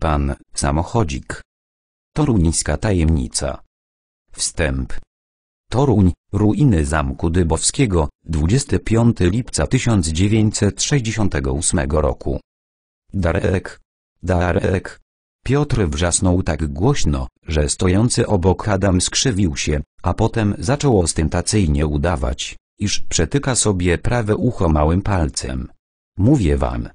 Pan, samochodzik. Toruńska tajemnica. Wstęp. Toruń, ruiny Zamku Dybowskiego, 25 lipca 1968 roku. Darek. Darek. Piotr wrzasnął tak głośno, że stojący obok Adam skrzywił się, a potem zaczął ostentacyjnie udawać, iż przetyka sobie prawe ucho małym palcem. Mówię wam,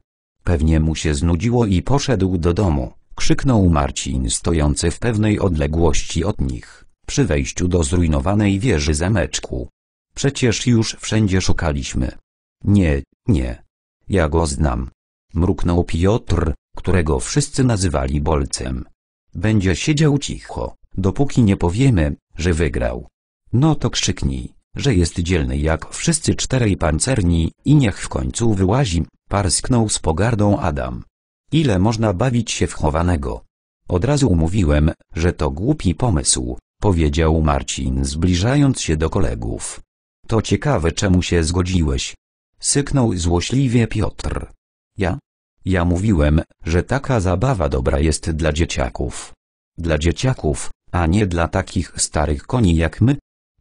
Pewnie mu się znudziło i poszedł do domu, krzyknął Marcin stojący w pewnej odległości od nich, przy wejściu do zrujnowanej wieży zameczku. Przecież już wszędzie szukaliśmy. Nie, nie. Ja go znam. Mruknął Piotr, którego wszyscy nazywali bolcem. Będzie siedział cicho, dopóki nie powiemy, że wygrał. No to krzyknij, że jest dzielny jak wszyscy czterej pancerni i niech w końcu wyłazi, Parsknął z pogardą Adam. Ile można bawić się w chowanego? Od razu mówiłem, że to głupi pomysł, powiedział Marcin zbliżając się do kolegów. To ciekawe czemu się zgodziłeś. Syknął złośliwie Piotr. Ja? Ja mówiłem, że taka zabawa dobra jest dla dzieciaków. Dla dzieciaków, a nie dla takich starych koni jak my,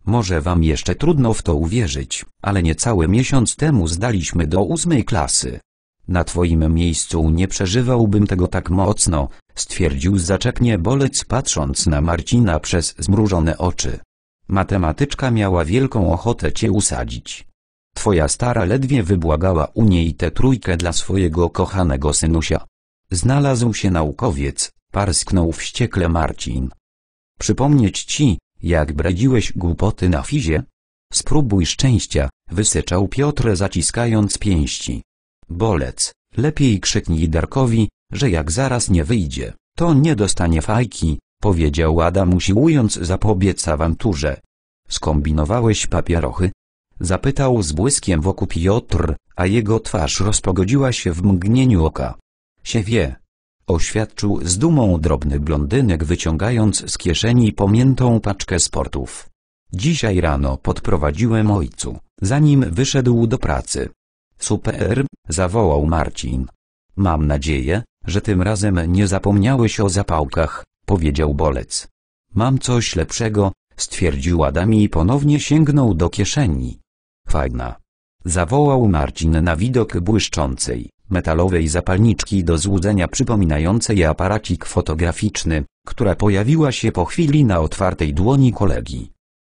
może wam jeszcze trudno w to uwierzyć, ale niecały miesiąc temu zdaliśmy do ósmej klasy. Na twoim miejscu nie przeżywałbym tego tak mocno, stwierdził zaczepnie bolec patrząc na Marcina przez zmrużone oczy. Matematyczka miała wielką ochotę cię usadzić. Twoja stara ledwie wybłagała u niej tę trójkę dla swojego kochanego synusia. Znalazł się naukowiec, parsknął wściekle Marcin. Przypomnieć ci, jak bredziłeś głupoty na fizie? Spróbuj szczęścia, wysyczał Piotr zaciskając pięści. Bolec, lepiej krzyknij Darkowi, że jak zaraz nie wyjdzie, to nie dostanie fajki, powiedział Adam usiłując zapobiec awanturze. Skombinowałeś papierochy? Zapytał z błyskiem wokół Piotr, a jego twarz rozpogodziła się w mgnieniu oka. Się wie, Oświadczył z dumą drobny blondynek wyciągając z kieszeni pomiętą paczkę sportów. Dzisiaj rano podprowadziłem ojcu, zanim wyszedł do pracy. Super, zawołał Marcin. Mam nadzieję, że tym razem nie zapomniałeś o zapałkach, powiedział Bolec. Mam coś lepszego, stwierdził Adam i ponownie sięgnął do kieszeni. Fajna. Zawołał Marcin na widok błyszczącej, metalowej zapalniczki do złudzenia przypominającej aparacik fotograficzny, która pojawiła się po chwili na otwartej dłoni kolegi.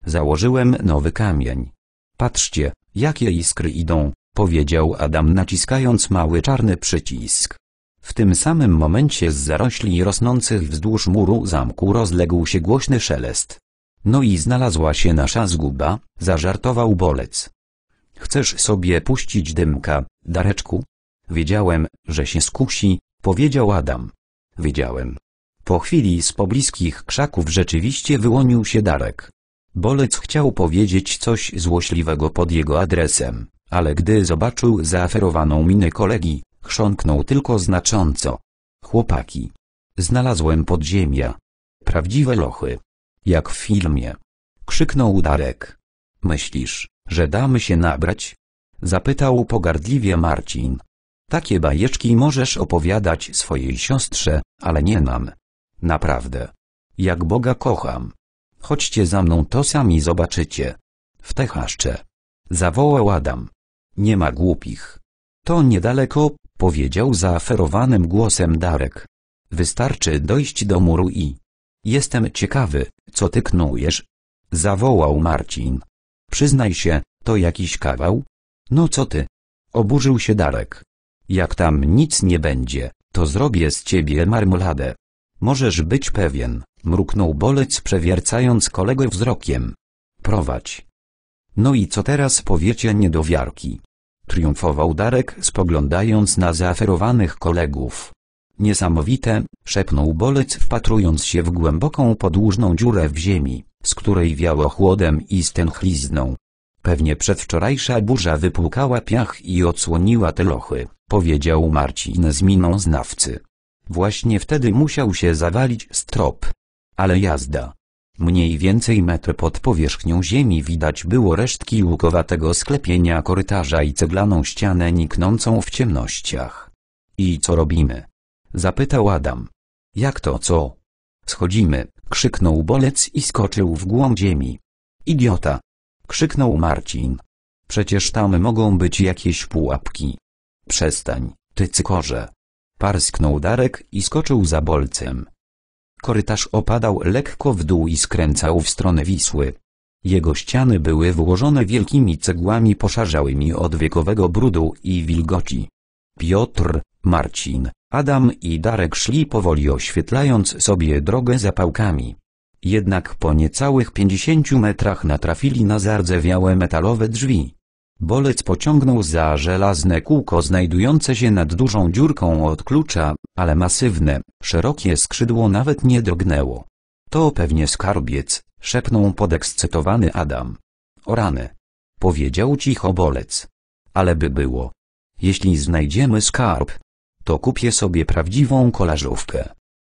Założyłem nowy kamień. Patrzcie, jakie iskry idą, powiedział Adam naciskając mały czarny przycisk. W tym samym momencie z zarośli rosnących wzdłuż muru zamku rozległ się głośny szelest. No i znalazła się nasza zguba, zażartował bolec. Chcesz sobie puścić dymka, Dareczku? Wiedziałem, że się skusi, powiedział Adam. Wiedziałem. Po chwili z pobliskich krzaków rzeczywiście wyłonił się Darek. Bolec chciał powiedzieć coś złośliwego pod jego adresem, ale gdy zobaczył zaaferowaną minę kolegi, chrząknął tylko znacząco. Chłopaki. Znalazłem podziemia. Prawdziwe lochy. Jak w filmie. Krzyknął Darek. Myślisz, że damy się nabrać? Zapytał pogardliwie Marcin. Takie bajeczki możesz opowiadać swojej siostrze, ale nie nam. Naprawdę. Jak Boga kocham. Chodźcie za mną to sami zobaczycie. W Techaszcze. Zawołał Adam. Nie ma głupich. To niedaleko, powiedział zaaferowanym głosem Darek. Wystarczy dojść do muru i... Jestem ciekawy, co ty knujesz? Zawołał Marcin. Przyznaj się, to jakiś kawał? No co ty? Oburzył się Darek. Jak tam nic nie będzie, to zrobię z ciebie marmoladę. Możesz być pewien, mruknął bolec przewiercając kolegę wzrokiem. Prowadź. No i co teraz powiecie niedowiarki? Triumfował Darek spoglądając na zaaferowanych kolegów. Niesamowite, szepnął bolec wpatrując się w głęboką podłużną dziurę w ziemi, z której wiało chłodem i stęchlizną, Pewnie przedwczorajsza burza wypłukała piach i odsłoniła te lochy, powiedział Marcin z miną znawcy. Właśnie wtedy musiał się zawalić strop. Ale jazda. Mniej więcej metr pod powierzchnią ziemi widać było resztki łukowatego sklepienia korytarza i ceglaną ścianę niknącą w ciemnościach. I co robimy? Zapytał Adam. Jak to co? Schodzimy, krzyknął bolec i skoczył w głąb ziemi. Idiota, krzyknął Marcin. Przecież tam mogą być jakieś pułapki. Przestań, ty cykorze. Parsknął Darek i skoczył za bolcem. Korytarz opadał lekko w dół i skręcał w stronę Wisły. Jego ściany były włożone wielkimi cegłami poszarzałymi od wiekowego brudu i wilgoci. Piotr, Marcin, Adam i Darek szli powoli oświetlając sobie drogę zapałkami. Jednak po niecałych 50 metrach natrafili na zardzewiałe metalowe drzwi. Bolec pociągnął za żelazne kółko znajdujące się nad dużą dziurką od klucza, ale masywne, szerokie skrzydło nawet nie dognęło. To pewnie skarbiec, szepnął podekscytowany Adam. O rany. Powiedział cicho bolec. Ale by było. Jeśli znajdziemy skarb, to kupię sobie prawdziwą kolażówkę.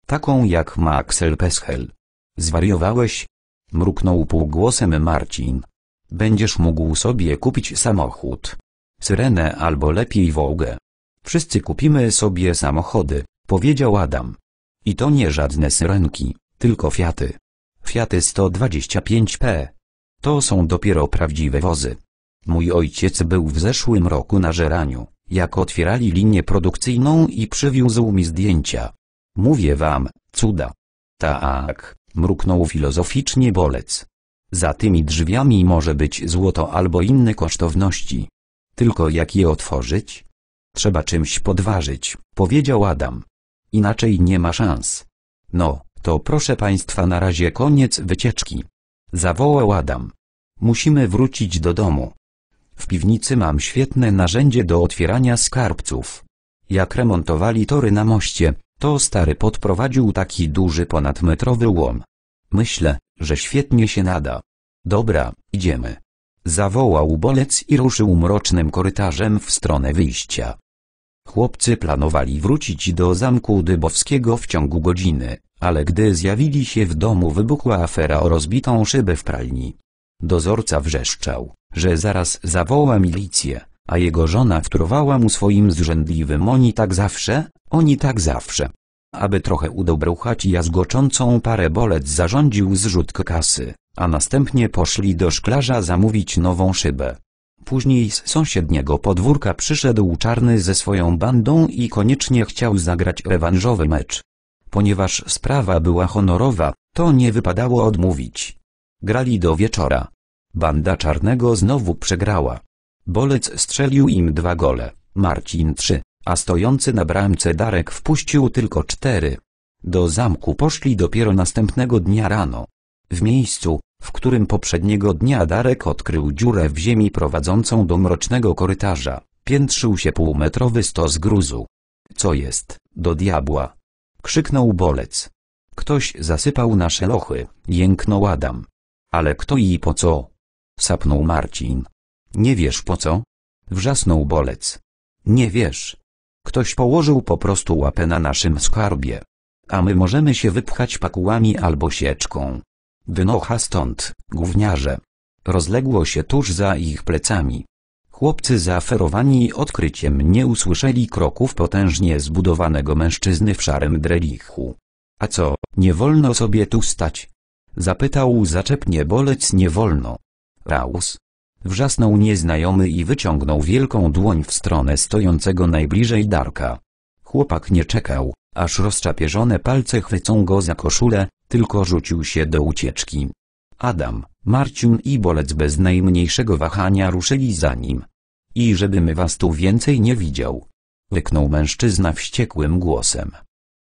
Taką jak Maxel Peschel. Zwariowałeś? Mruknął półgłosem Marcin. Będziesz mógł sobie kupić samochód. Syrenę albo lepiej Wołgę. Wszyscy kupimy sobie samochody, powiedział Adam. I to nie żadne syrenki, tylko Fiaty. Fiaty 125P. To są dopiero prawdziwe wozy. Mój ojciec był w zeszłym roku na żeraniu, jak otwierali linię produkcyjną i przywiózł mi zdjęcia. Mówię wam, cuda. Tak, mruknął filozoficznie bolec. Za tymi drzwiami może być złoto albo inne kosztowności. Tylko jak je otworzyć? Trzeba czymś podważyć, powiedział Adam. Inaczej nie ma szans. No, to proszę państwa na razie koniec wycieczki. Zawołał Adam. Musimy wrócić do domu. W piwnicy mam świetne narzędzie do otwierania skarbców. Jak remontowali tory na moście, to stary podprowadził taki duży ponadmetrowy łom. Myślę, że świetnie się nada. Dobra, idziemy. Zawołał bolec i ruszył mrocznym korytarzem w stronę wyjścia. Chłopcy planowali wrócić do zamku Dybowskiego w ciągu godziny, ale gdy zjawili się w domu wybuchła afera o rozbitą szybę w pralni. Dozorca wrzeszczał, że zaraz zawoła milicję a jego żona wtórowała mu swoim zrzędliwym oni tak zawsze, oni tak zawsze. Aby trochę udobruchać jazgoczącą parę bolec zarządził zrzut kasy, a następnie poszli do szklarza zamówić nową szybę. Później z sąsiedniego podwórka przyszedł czarny ze swoją bandą i koniecznie chciał zagrać rewanżowy mecz. Ponieważ sprawa była honorowa, to nie wypadało odmówić. Grali do wieczora. Banda czarnego znowu przegrała. Bolec strzelił im dwa gole, Marcin trzy, a stojący na bramce Darek wpuścił tylko cztery. Do zamku poszli dopiero następnego dnia rano. W miejscu, w którym poprzedniego dnia Darek odkrył dziurę w ziemi prowadzącą do mrocznego korytarza, piętrzył się półmetrowy stos gruzu. Co jest, do diabła? Krzyknął bolec. Ktoś zasypał nasze lochy, jęknął Adam. Ale kto i po co? Sapnął Marcin. Nie wiesz po co? Wrzasnął bolec. Nie wiesz. Ktoś położył po prostu łapę na naszym skarbie. A my możemy się wypchać pakułami albo sieczką. Wynocha stąd, gówniarze. Rozległo się tuż za ich plecami. Chłopcy zaferowani odkryciem nie usłyszeli kroków potężnie zbudowanego mężczyzny w szarym drelichu. A co, nie wolno sobie tu stać? Zapytał zaczepnie bolec nie wolno. Raus, Wrzasnął nieznajomy i wyciągnął wielką dłoń w stronę stojącego najbliżej Darka. Chłopak nie czekał, aż rozczapieżone palce chwycą go za koszulę, tylko rzucił się do ucieczki. Adam, Marcin i Bolec bez najmniejszego wahania ruszyli za nim. I żebym was tu więcej nie widział. Wyknął mężczyzna wściekłym głosem.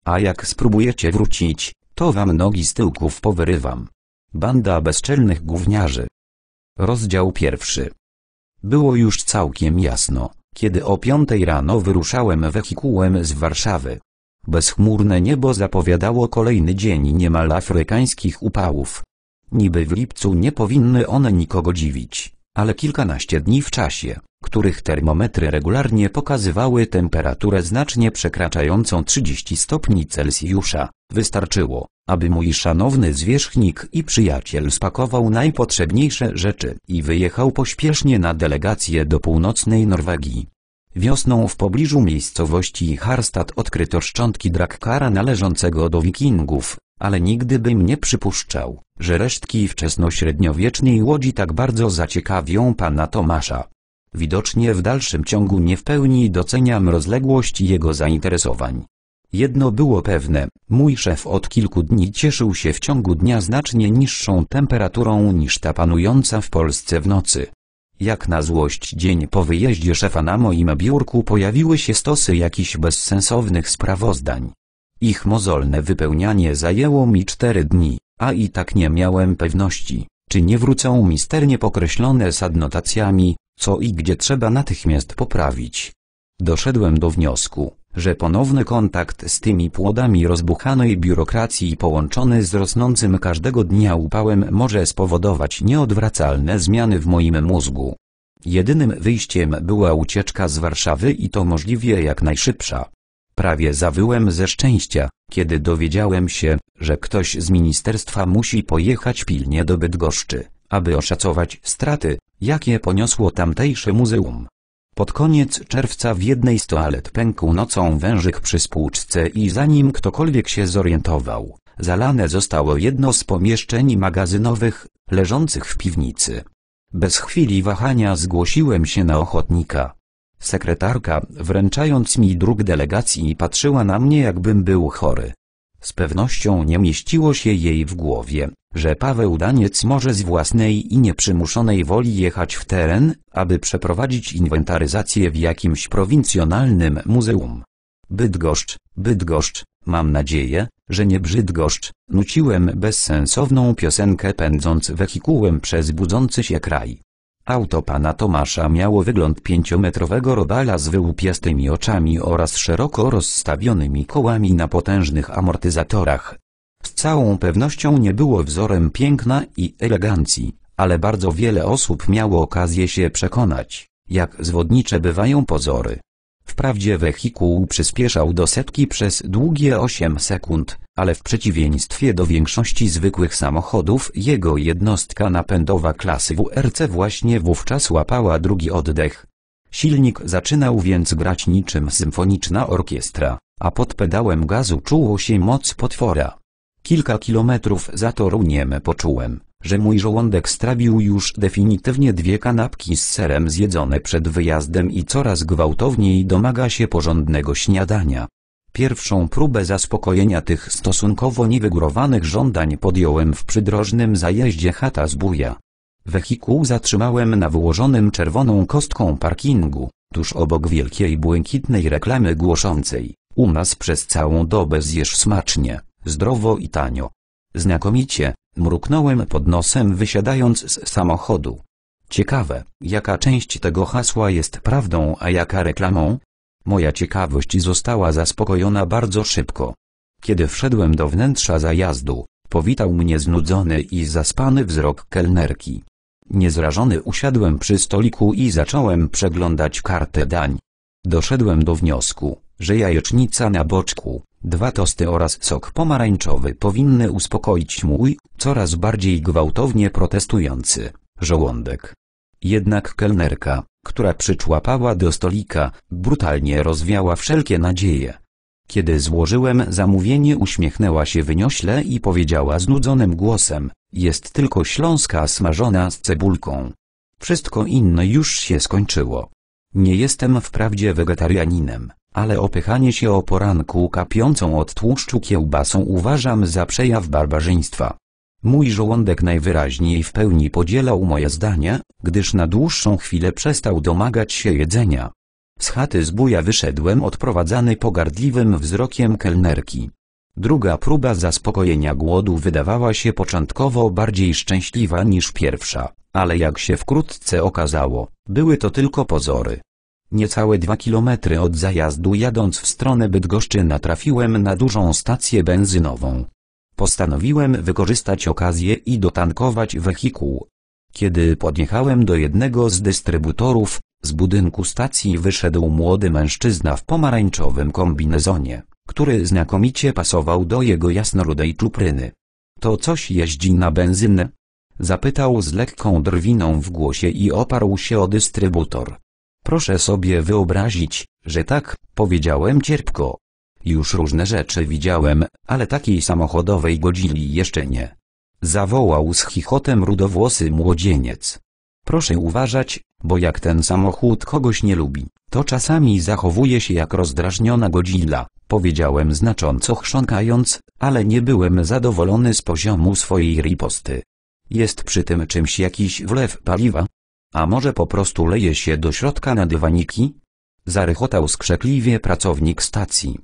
A jak spróbujecie wrócić, to wam nogi z tyłków powyrywam. Banda bezczelnych gówniarzy. Rozdział pierwszy. Było już całkiem jasno, kiedy o piątej rano wyruszałem wehikułem z Warszawy. Bezchmurne niebo zapowiadało kolejny dzień niemal afrykańskich upałów. Niby w lipcu nie powinny one nikogo dziwić, ale kilkanaście dni w czasie, których termometry regularnie pokazywały temperaturę znacznie przekraczającą 30 stopni Celsjusza, Wystarczyło, aby mój szanowny zwierzchnik i przyjaciel spakował najpotrzebniejsze rzeczy i wyjechał pośpiesznie na delegację do północnej Norwegii. Wiosną w pobliżu miejscowości Harstad odkryto szczątki drakkara należącego do wikingów, ale nigdy bym nie przypuszczał, że resztki wczesnośredniowiecznej łodzi tak bardzo zaciekawią pana Tomasza. Widocznie w dalszym ciągu nie w pełni doceniam rozległość jego zainteresowań. Jedno było pewne, mój szef od kilku dni cieszył się w ciągu dnia znacznie niższą temperaturą niż ta panująca w Polsce w nocy. Jak na złość dzień po wyjeździe szefa na moim biurku pojawiły się stosy jakichś bezsensownych sprawozdań. Ich mozolne wypełnianie zajęło mi cztery dni, a i tak nie miałem pewności, czy nie wrócą misternie pokreślone z adnotacjami, co i gdzie trzeba natychmiast poprawić. Doszedłem do wniosku, że ponowny kontakt z tymi płodami rozbuchanej biurokracji połączony z rosnącym każdego dnia upałem może spowodować nieodwracalne zmiany w moim mózgu. Jedynym wyjściem była ucieczka z Warszawy i to możliwie jak najszybsza. Prawie zawyłem ze szczęścia, kiedy dowiedziałem się, że ktoś z ministerstwa musi pojechać pilnie do Bydgoszczy, aby oszacować straty, jakie poniosło tamtejsze muzeum. Pod koniec czerwca w jednej z toalet pękł nocą wężyk przy spłuczce i zanim ktokolwiek się zorientował, zalane zostało jedno z pomieszczeń magazynowych, leżących w piwnicy. Bez chwili wahania zgłosiłem się na ochotnika. Sekretarka, wręczając mi dróg delegacji, patrzyła na mnie jakbym był chory. Z pewnością nie mieściło się jej w głowie, że Paweł Daniec może z własnej i nieprzymuszonej woli jechać w teren, aby przeprowadzić inwentaryzację w jakimś prowincjonalnym muzeum. Bydgoszcz, Bydgoszcz, mam nadzieję, że nie Brzydgoszcz, nuciłem bezsensowną piosenkę pędząc wehikułem przez budzący się kraj. Auto pana Tomasza miało wygląd pięciometrowego robala z wyłupiastymi oczami oraz szeroko rozstawionymi kołami na potężnych amortyzatorach. Z całą pewnością nie było wzorem piękna i elegancji, ale bardzo wiele osób miało okazję się przekonać, jak zwodnicze bywają pozory. Wprawdzie wehikuł przyspieszał do setki przez długie 8 sekund, ale w przeciwieństwie do większości zwykłych samochodów jego jednostka napędowa klasy WRC właśnie wówczas łapała drugi oddech. Silnik zaczynał więc grać niczym symfoniczna orkiestra, a pod pedałem gazu czuło się moc potwora. Kilka kilometrów za Toruniem poczułem, że mój żołądek strawił już definitywnie dwie kanapki z serem zjedzone przed wyjazdem i coraz gwałtowniej domaga się porządnego śniadania. Pierwszą próbę zaspokojenia tych stosunkowo niewygórowanych żądań podjąłem w przydrożnym zajeździe chata z buja. Wehikuł zatrzymałem na wyłożonym czerwoną kostką parkingu, tuż obok wielkiej błękitnej reklamy głoszącej u nas przez całą dobę zjesz smacznie, zdrowo i tanio. Znakomicie, Mruknąłem pod nosem wysiadając z samochodu. Ciekawe, jaka część tego hasła jest prawdą, a jaka reklamą? Moja ciekawość została zaspokojona bardzo szybko. Kiedy wszedłem do wnętrza zajazdu, powitał mnie znudzony i zaspany wzrok kelnerki. Niezrażony usiadłem przy stoliku i zacząłem przeglądać kartę dań. Doszedłem do wniosku, że jajecznica na boczku, Dwa tosty oraz sok pomarańczowy powinny uspokoić mój, coraz bardziej gwałtownie protestujący, żołądek. Jednak kelnerka, która przyczłapała do stolika, brutalnie rozwiała wszelkie nadzieje. Kiedy złożyłem zamówienie uśmiechnęła się wyniośle i powiedziała znudzonym głosem, jest tylko śląska smażona z cebulką. Wszystko inne już się skończyło. Nie jestem wprawdzie wegetarianinem, ale opychanie się o poranku kapiącą od tłuszczu kiełbasą uważam za przejaw barbarzyństwa. Mój żołądek najwyraźniej w pełni podzielał moje zdanie, gdyż na dłuższą chwilę przestał domagać się jedzenia. Z chaty z buja wyszedłem odprowadzany pogardliwym wzrokiem kelnerki. Druga próba zaspokojenia głodu wydawała się początkowo bardziej szczęśliwa niż pierwsza, ale jak się wkrótce okazało, były to tylko pozory. Niecałe dwa kilometry od zajazdu jadąc w stronę Bydgoszczy natrafiłem na dużą stację benzynową. Postanowiłem wykorzystać okazję i dotankować wehikuł. Kiedy podjechałem do jednego z dystrybutorów, z budynku stacji wyszedł młody mężczyzna w pomarańczowym kombinezonie, który znakomicie pasował do jego jasnorodej czupryny. To coś jeździ na benzynę? Zapytał z lekką drwiną w głosie i oparł się o dystrybutor. Proszę sobie wyobrazić, że tak, powiedziałem cierpko. Już różne rzeczy widziałem, ale takiej samochodowej godzili jeszcze nie. Zawołał z chichotem rudowłosy młodzieniec. Proszę uważać, bo jak ten samochód kogoś nie lubi, to czasami zachowuje się jak rozdrażniona godzilla, powiedziałem znacząco chrząkając, ale nie byłem zadowolony z poziomu swojej riposty. Jest przy tym czymś jakiś wlew paliwa, a może po prostu leje się do środka na dywaniki? Zarychotał skrzekliwie pracownik stacji.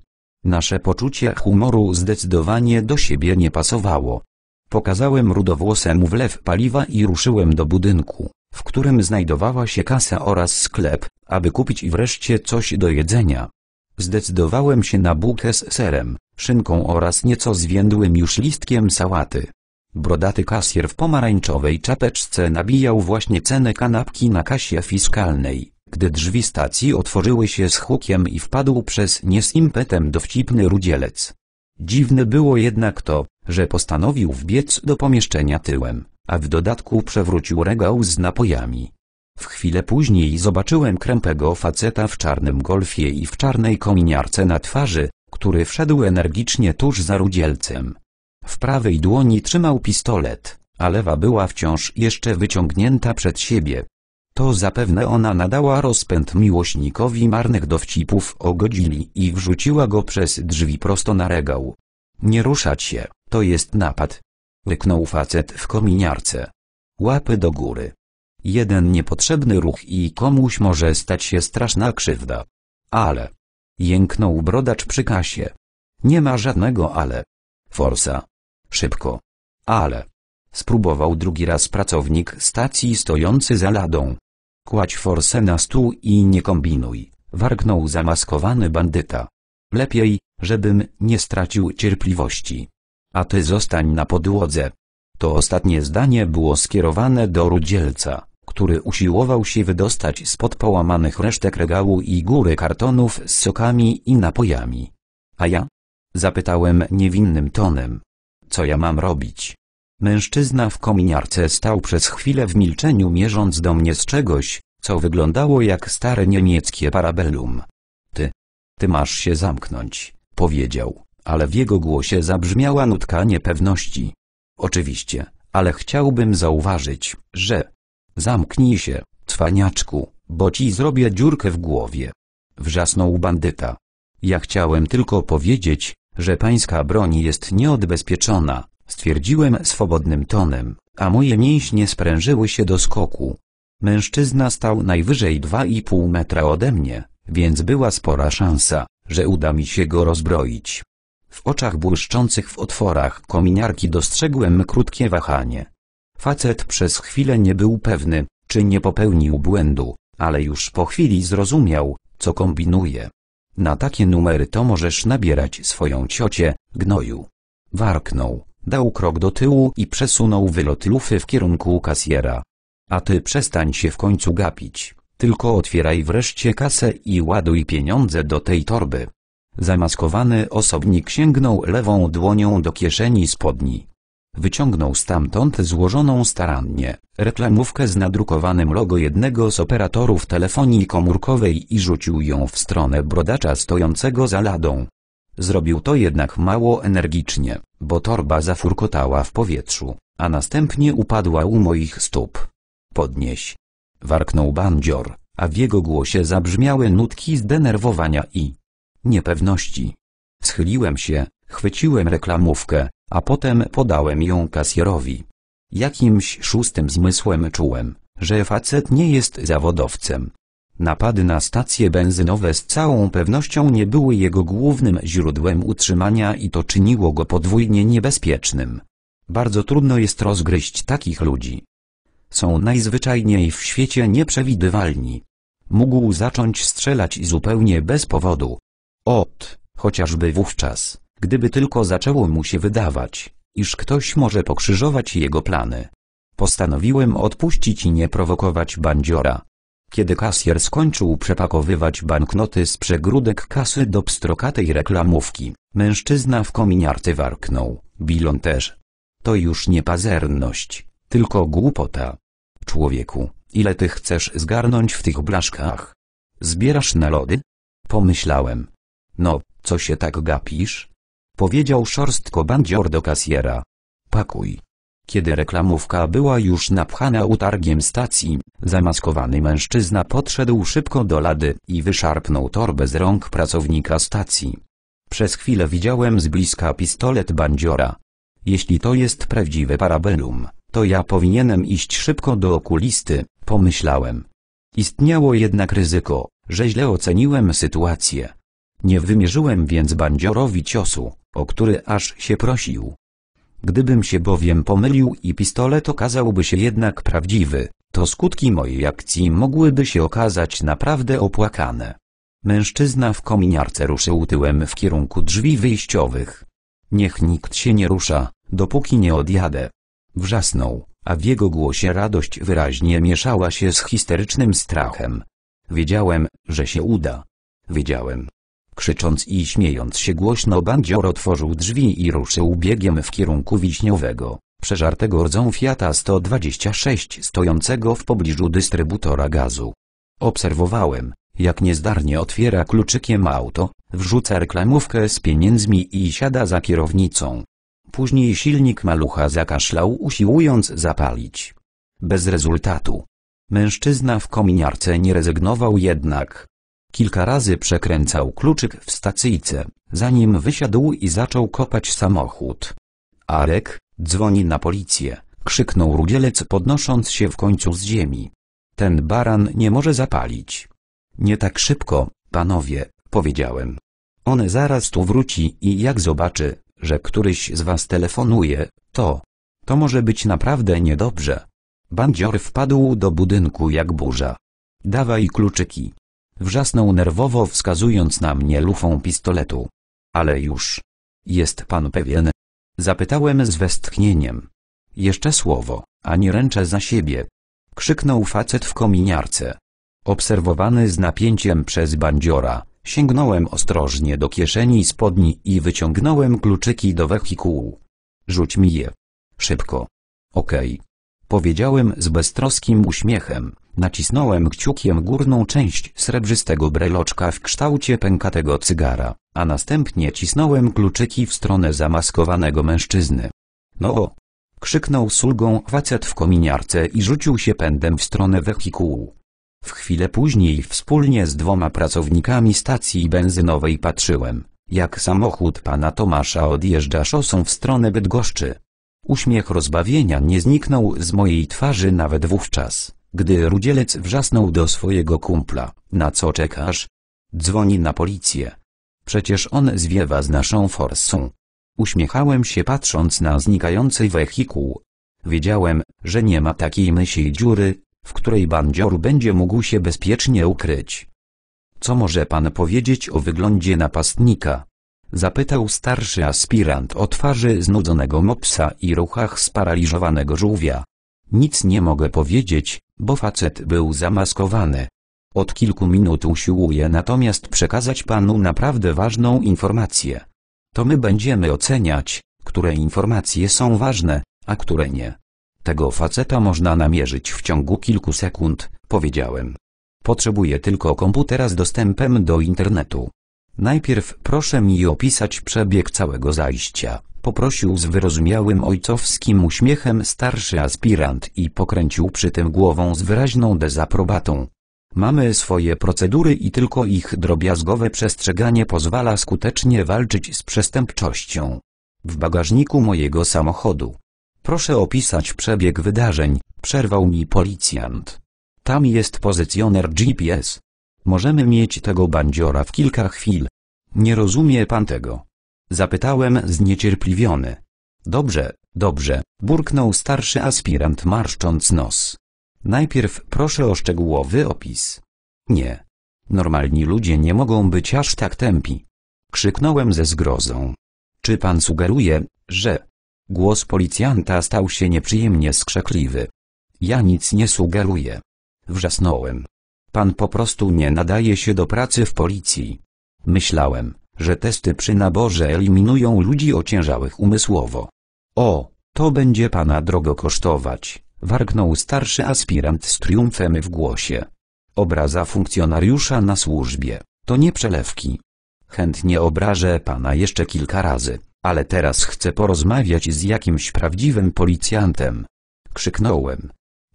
Nasze poczucie humoru zdecydowanie do siebie nie pasowało. Pokazałem rudowłosemu wlew paliwa i ruszyłem do budynku, w którym znajdowała się kasa oraz sklep, aby kupić wreszcie coś do jedzenia. Zdecydowałem się na bułkę z serem, szynką oraz nieco zwiędłym już listkiem sałaty. Brodaty kasjer w pomarańczowej czapeczce nabijał właśnie cenę kanapki na kasie fiskalnej, gdy drzwi stacji otworzyły się z hukiem i wpadł przez nie z impetem dowcipny rudzielec. Dziwne było jednak to, że postanowił wbiec do pomieszczenia tyłem, a w dodatku przewrócił regał z napojami. W chwilę później zobaczyłem krępego faceta w czarnym golfie i w czarnej kominiarce na twarzy, który wszedł energicznie tuż za rudzielcem. W prawej dłoni trzymał pistolet, a lewa była wciąż jeszcze wyciągnięta przed siebie. To zapewne ona nadała rozpęd miłośnikowi marnych dowcipów o godzili i wrzuciła go przez drzwi prosto na regał. Nie ruszać się, to jest napad. Ryknął facet w kominiarce. Łapy do góry. Jeden niepotrzebny ruch i komuś może stać się straszna krzywda. Ale. Jęknął brodacz przy kasie. Nie ma żadnego ale. Forsa. Szybko. Ale. Spróbował drugi raz pracownik stacji stojący za ladą. Kładź forsę na stół i nie kombinuj, warknął zamaskowany bandyta. Lepiej, żebym nie stracił cierpliwości. A ty zostań na podłodze. To ostatnie zdanie było skierowane do rudzielca, który usiłował się wydostać spod połamanych resztek regału i góry kartonów z sokami i napojami. A ja? Zapytałem niewinnym tonem. Co ja mam robić? Mężczyzna w kominiarce stał przez chwilę w milczeniu mierząc do mnie z czegoś, co wyglądało jak stare niemieckie parabelum. Ty, ty masz się zamknąć, powiedział, ale w jego głosie zabrzmiała nutka niepewności. Oczywiście, ale chciałbym zauważyć, że... Zamknij się, cwaniaczku, bo ci zrobię dziurkę w głowie. Wrzasnął bandyta. Ja chciałem tylko powiedzieć, że pańska broń jest nieodbezpieczona, stwierdziłem swobodnym tonem, a moje mięśnie sprężyły się do skoku. Mężczyzna stał najwyżej 2,5 metra ode mnie, więc była spora szansa, że uda mi się go rozbroić. W oczach błyszczących w otworach kominiarki dostrzegłem krótkie wahanie. Facet przez chwilę nie był pewny, czy nie popełnił błędu, ale już po chwili zrozumiał, co kombinuje. Na takie numery to możesz nabierać swoją ciocię, gnoju. Warknął, dał krok do tyłu i przesunął wylot lufy w kierunku kasjera. A ty przestań się w końcu gapić, tylko otwieraj wreszcie kasę i ładuj pieniądze do tej torby. Zamaskowany osobnik sięgnął lewą dłonią do kieszeni spodni. Wyciągnął stamtąd złożoną starannie reklamówkę z nadrukowanym logo jednego z operatorów telefonii komórkowej i rzucił ją w stronę brodacza stojącego za ladą. Zrobił to jednak mało energicznie, bo torba zafurkotała w powietrzu, a następnie upadła u moich stóp. Podnieś! Warknął bandzior, a w jego głosie zabrzmiały nutki zdenerwowania i niepewności. Schyliłem się, chwyciłem reklamówkę, a potem podałem ją kasjerowi. Jakimś szóstym zmysłem czułem, że facet nie jest zawodowcem. Napady na stacje benzynowe z całą pewnością nie były jego głównym źródłem utrzymania i to czyniło go podwójnie niebezpiecznym. Bardzo trudno jest rozgryźć takich ludzi. Są najzwyczajniej w świecie nieprzewidywalni. Mógł zacząć strzelać zupełnie bez powodu. Ot, chociażby wówczas gdyby tylko zaczęło mu się wydawać, iż ktoś może pokrzyżować jego plany. Postanowiłem odpuścić i nie prowokować bandziora. Kiedy kasjer skończył przepakowywać banknoty z przegródek kasy do pstrokatej reklamówki, mężczyzna w kominiarty warknął, bilon też. To już nie pazerność, tylko głupota. Człowieku, ile ty chcesz zgarnąć w tych blaszkach? Zbierasz na lody? Pomyślałem. No, co się tak gapisz? Powiedział szorstko bandzior do kasjera. Pakuj. Kiedy reklamówka była już napchana utargiem stacji, zamaskowany mężczyzna podszedł szybko do lady i wyszarpnął torbę z rąk pracownika stacji. Przez chwilę widziałem z bliska pistolet bandziora. Jeśli to jest prawdziwe parabellum, to ja powinienem iść szybko do okulisty, pomyślałem. Istniało jednak ryzyko, że źle oceniłem sytuację. Nie wymierzyłem więc bandziorowi ciosu, o który aż się prosił. Gdybym się bowiem pomylił i pistolet okazałby się jednak prawdziwy, to skutki mojej akcji mogłyby się okazać naprawdę opłakane. Mężczyzna w kominiarce ruszył tyłem w kierunku drzwi wyjściowych. Niech nikt się nie rusza, dopóki nie odjadę. Wrzasnął, a w jego głosie radość wyraźnie mieszała się z histerycznym strachem. Wiedziałem, że się uda. Wiedziałem, krzycząc i śmiejąc się głośno bandzior otworzył drzwi i ruszył biegiem w kierunku wiśniowego, przeżartego rdzą Fiata 126 stojącego w pobliżu dystrybutora gazu. Obserwowałem, jak niezdarnie otwiera kluczykiem auto, wrzuca reklamówkę z pieniędzmi i siada za kierownicą. Później silnik malucha zakaszlał usiłując zapalić. Bez rezultatu. Mężczyzna w kominiarce nie rezygnował jednak, Kilka razy przekręcał kluczyk w stacyjce, zanim wysiadł i zaczął kopać samochód. Arek, dzwoni na policję, krzyknął rudzielec podnosząc się w końcu z ziemi. Ten baran nie może zapalić. Nie tak szybko, panowie, powiedziałem. On zaraz tu wróci i jak zobaczy, że któryś z was telefonuje, to... To może być naprawdę niedobrze. Bandzior wpadł do budynku jak burza. Dawaj kluczyki. Wrzasnął nerwowo wskazując na mnie lufą pistoletu. Ale już. Jest pan pewien? Zapytałem z westchnieniem. Jeszcze słowo, ani ręczę za siebie. Krzyknął facet w kominiarce. Obserwowany z napięciem przez bandziora, sięgnąłem ostrożnie do kieszeni spodni i wyciągnąłem kluczyki do wehikułu. Rzuć mi je. Szybko. Okej. Okay. Powiedziałem z beztroskim uśmiechem, nacisnąłem kciukiem górną część srebrzystego breloczka w kształcie pękatego cygara, a następnie cisnąłem kluczyki w stronę zamaskowanego mężczyzny. No o! Krzyknął sługą, facet w kominiarce i rzucił się pędem w stronę wehikułu. W chwilę później wspólnie z dwoma pracownikami stacji benzynowej patrzyłem, jak samochód pana Tomasza odjeżdża szosą w stronę Bydgoszczy. Uśmiech rozbawienia nie zniknął z mojej twarzy nawet wówczas, gdy rudzielec wrzasnął do swojego kumpla. Na co czekasz? Dzwoni na policję. Przecież on zwiewa z naszą forsą. Uśmiechałem się patrząc na znikający wehikuł. Wiedziałem, że nie ma takiej myśli dziury, w której bandzior będzie mógł się bezpiecznie ukryć. Co może pan powiedzieć o wyglądzie napastnika? Zapytał starszy aspirant o twarzy znudzonego mopsa i ruchach sparaliżowanego żółwia. Nic nie mogę powiedzieć, bo facet był zamaskowany. Od kilku minut usiłuję natomiast przekazać panu naprawdę ważną informację. To my będziemy oceniać, które informacje są ważne, a które nie. Tego faceta można namierzyć w ciągu kilku sekund, powiedziałem. Potrzebuję tylko komputera z dostępem do internetu. Najpierw proszę mi opisać przebieg całego zajścia, poprosił z wyrozumiałym ojcowskim uśmiechem starszy aspirant i pokręcił przy tym głową z wyraźną dezaprobatą. Mamy swoje procedury i tylko ich drobiazgowe przestrzeganie pozwala skutecznie walczyć z przestępczością. W bagażniku mojego samochodu. Proszę opisać przebieg wydarzeń, przerwał mi policjant. Tam jest pozycjoner GPS. Możemy mieć tego bandziora w kilka chwil. Nie rozumie pan tego? Zapytałem zniecierpliwiony. Dobrze, dobrze, burknął starszy aspirant marszcząc nos. Najpierw proszę o szczegółowy opis. Nie. Normalni ludzie nie mogą być aż tak tępi. Krzyknąłem ze zgrozą. Czy pan sugeruje, że... Głos policjanta stał się nieprzyjemnie skrzekliwy. Ja nic nie sugeruję. Wrzasnąłem. Pan po prostu nie nadaje się do pracy w policji. Myślałem, że testy przy naborze eliminują ludzi ociężałych umysłowo. O, to będzie pana drogo kosztować, warknął starszy aspirant z triumfem w głosie. Obraza funkcjonariusza na służbie, to nie przelewki. Chętnie obrażę pana jeszcze kilka razy, ale teraz chcę porozmawiać z jakimś prawdziwym policjantem. Krzyknąłem,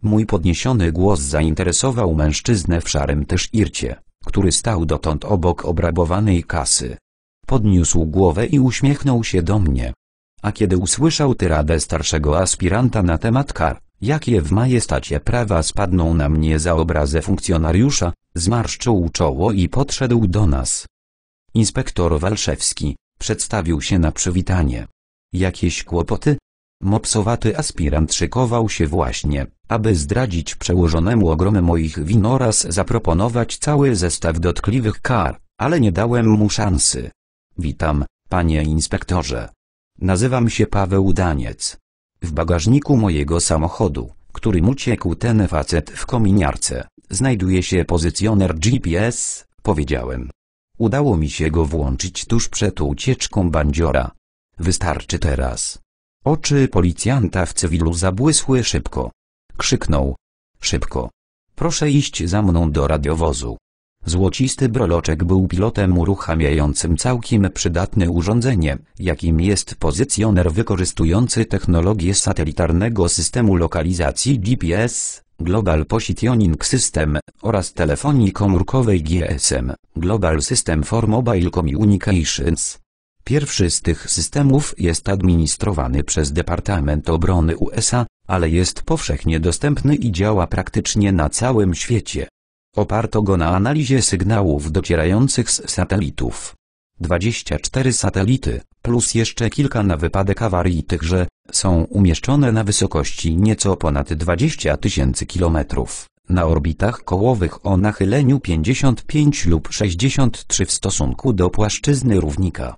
Mój podniesiony głos zainteresował mężczyznę w szarym też ircie, który stał dotąd obok obrabowanej kasy. Podniósł głowę i uśmiechnął się do mnie. A kiedy usłyszał tyradę starszego aspiranta na temat kar, jakie w majestacie prawa spadną na mnie za obrazę funkcjonariusza, zmarszczył czoło i podszedł do nas. Inspektor Walszewski, przedstawił się na przywitanie. Jakieś kłopoty? Mopsowaty aspirant szykował się właśnie, aby zdradzić przełożonemu ogromy moich win oraz zaproponować cały zestaw dotkliwych kar, ale nie dałem mu szansy. Witam, panie inspektorze. Nazywam się Paweł Daniec. W bagażniku mojego samochodu, którym uciekł ten facet w kominiarce, znajduje się pozycjoner GPS, powiedziałem. Udało mi się go włączyć tuż przed ucieczką bandziora. Wystarczy teraz. Oczy policjanta w cywilu zabłysły szybko. Krzyknął. Szybko. Proszę iść za mną do radiowozu. Złocisty broloczek był pilotem uruchamiającym całkiem przydatne urządzenie, jakim jest pozycjoner wykorzystujący technologię satelitarnego systemu lokalizacji GPS, Global Positioning System, oraz telefonii komórkowej GSM, Global System for Mobile Communications. Pierwszy z tych systemów jest administrowany przez Departament Obrony USA, ale jest powszechnie dostępny i działa praktycznie na całym świecie. Oparto go na analizie sygnałów docierających z satelitów. 24 satelity, plus jeszcze kilka na wypadek awarii tychże, są umieszczone na wysokości nieco ponad 20 tysięcy kilometrów, na orbitach kołowych o nachyleniu 55 lub 63 w stosunku do płaszczyzny równika.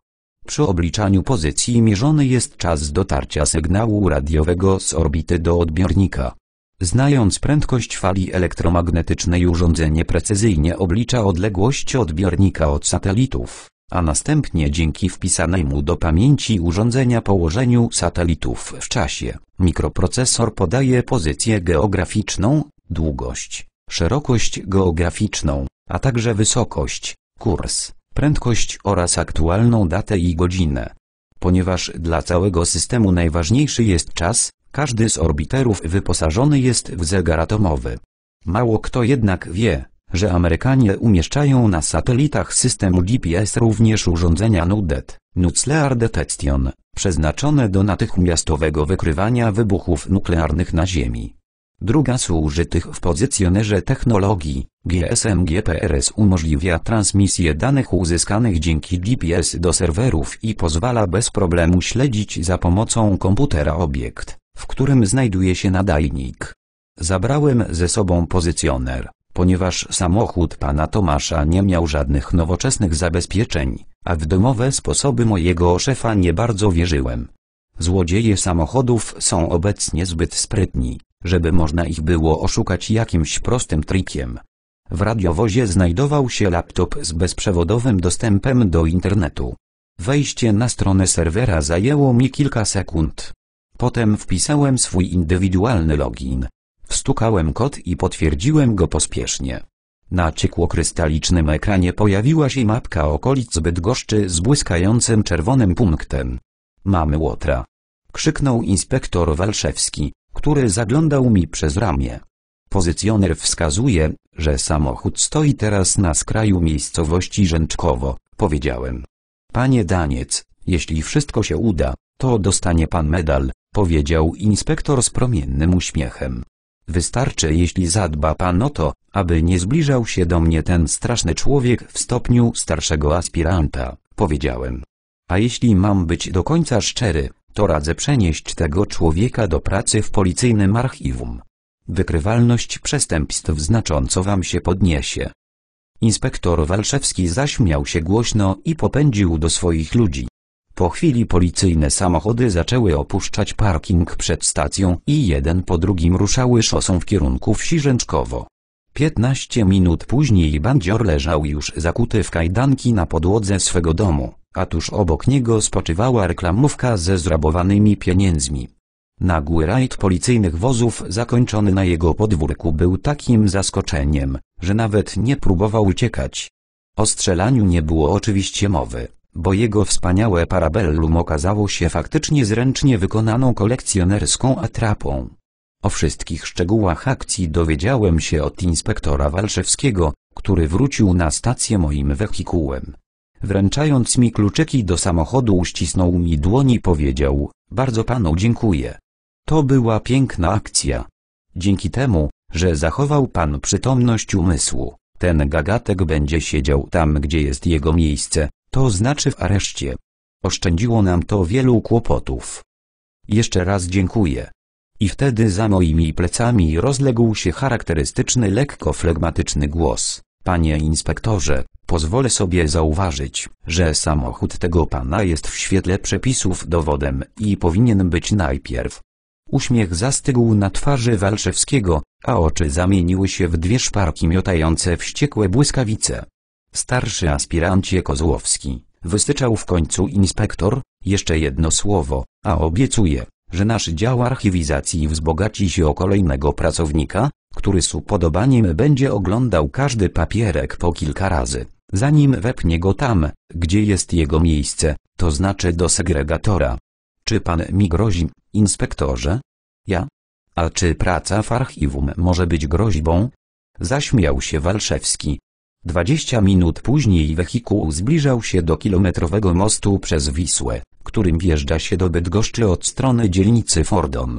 Przy obliczaniu pozycji mierzony jest czas dotarcia sygnału radiowego z orbity do odbiornika. Znając prędkość fali elektromagnetycznej urządzenie precyzyjnie oblicza odległość odbiornika od satelitów, a następnie dzięki wpisanemu do pamięci urządzenia położeniu satelitów w czasie, mikroprocesor podaje pozycję geograficzną, długość, szerokość geograficzną, a także wysokość, kurs prędkość oraz aktualną datę i godzinę. Ponieważ dla całego systemu najważniejszy jest czas, każdy z orbiterów wyposażony jest w zegar atomowy. Mało kto jednak wie, że Amerykanie umieszczają na satelitach systemu GPS również urządzenia NUDET, Nuclear Detection, przeznaczone do natychmiastowego wykrywania wybuchów nuklearnych na Ziemi. Druga z tych w pozycjonerze technologii, GSM-GPRS umożliwia transmisję danych uzyskanych dzięki GPS do serwerów i pozwala bez problemu śledzić za pomocą komputera obiekt, w którym znajduje się nadajnik. Zabrałem ze sobą pozycjoner, ponieważ samochód pana Tomasza nie miał żadnych nowoczesnych zabezpieczeń, a w domowe sposoby mojego szefa nie bardzo wierzyłem. Złodzieje samochodów są obecnie zbyt sprytni żeby można ich było oszukać jakimś prostym trikiem. W radiowozie znajdował się laptop z bezprzewodowym dostępem do internetu. Wejście na stronę serwera zajęło mi kilka sekund. Potem wpisałem swój indywidualny login. Wstukałem kod i potwierdziłem go pospiesznie. Na ciekłokrystalicznym ekranie pojawiła się mapka okolic Bydgoszczy z błyskającym czerwonym punktem. Mamy Łotra! Krzyknął inspektor Walszewski który zaglądał mi przez ramię. Pozycjoner wskazuje, że samochód stoi teraz na skraju miejscowości Rzęczkowo, powiedziałem. Panie Daniec, jeśli wszystko się uda, to dostanie pan medal, powiedział inspektor z promiennym uśmiechem. Wystarczy jeśli zadba pan o to, aby nie zbliżał się do mnie ten straszny człowiek w stopniu starszego aspiranta, powiedziałem. A jeśli mam być do końca szczery, to radzę przenieść tego człowieka do pracy w policyjnym archiwum. Wykrywalność przestępstw znacząco wam się podniesie. Inspektor Walszewski zaśmiał się głośno i popędził do swoich ludzi. Po chwili policyjne samochody zaczęły opuszczać parking przed stacją i jeden po drugim ruszały szosą w kierunku wsi Rzęczkowo. Piętnaście minut później bandzior leżał już zakuty w kajdanki na podłodze swego domu a tuż obok niego spoczywała reklamówka ze zrabowanymi pieniędzmi. Nagły rajd policyjnych wozów zakończony na jego podwórku był takim zaskoczeniem, że nawet nie próbował uciekać. O strzelaniu nie było oczywiście mowy, bo jego wspaniałe parabellum okazało się faktycznie zręcznie wykonaną kolekcjonerską atrapą. O wszystkich szczegółach akcji dowiedziałem się od inspektora Walszewskiego, który wrócił na stację moim wehikułem. Wręczając mi kluczyki do samochodu uścisnął mi dłoni i powiedział, bardzo panu dziękuję. To była piękna akcja. Dzięki temu, że zachował pan przytomność umysłu, ten gagatek będzie siedział tam gdzie jest jego miejsce, to znaczy w areszcie. Oszczędziło nam to wielu kłopotów. Jeszcze raz dziękuję. I wtedy za moimi plecami rozległ się charakterystyczny lekko flegmatyczny głos. Panie inspektorze, pozwolę sobie zauważyć, że samochód tego pana jest w świetle przepisów dowodem i powinien być najpierw. Uśmiech zastygł na twarzy Walczewskiego, a oczy zamieniły się w dwie szparki miotające wściekłe błyskawice. Starszy aspirancie Kozłowski, wystyczał w końcu inspektor, jeszcze jedno słowo, a obiecuję, że nasz dział archiwizacji wzbogaci się o kolejnego pracownika, który z upodobaniem będzie oglądał każdy papierek po kilka razy, zanim wepnie go tam, gdzie jest jego miejsce, to znaczy do segregatora. Czy pan mi grozi, inspektorze? Ja? A czy praca w archiwum może być groźbą? Zaśmiał się Walszewski. Dwadzieścia minut później wehikuł zbliżał się do kilometrowego mostu przez Wisłę, którym wjeżdża się do Bydgoszczy od strony dzielnicy Fordon.